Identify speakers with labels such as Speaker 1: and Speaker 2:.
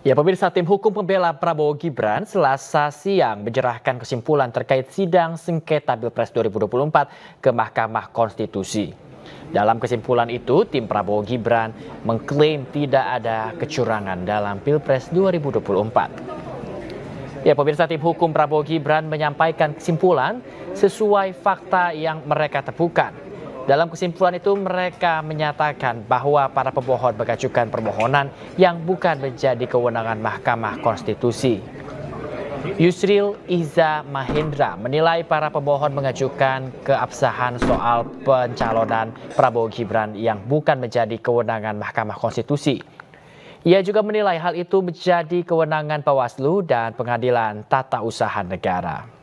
Speaker 1: Ya, pemirsa tim hukum pembela Prabowo Gibran selasa siang menyerahkan kesimpulan terkait sidang sengketa Pilpres 2024 ke Mahkamah Konstitusi. Dalam kesimpulan itu, tim Prabowo Gibran mengklaim tidak ada kecurangan dalam Pilpres 2024. Ya, pemirsa tim hukum Prabowo Gibran menyampaikan kesimpulan sesuai fakta yang mereka temukan. Dalam kesimpulan itu mereka menyatakan bahwa para pemohon mengajukan permohonan yang bukan menjadi kewenangan Mahkamah Konstitusi. Yusril Iza Mahendra menilai para pemohon mengajukan keabsahan soal pencalonan Prabowo Gibran yang bukan menjadi kewenangan Mahkamah Konstitusi. Ia juga menilai hal itu menjadi kewenangan Bawaslu dan Pengadilan Tata Usaha Negara.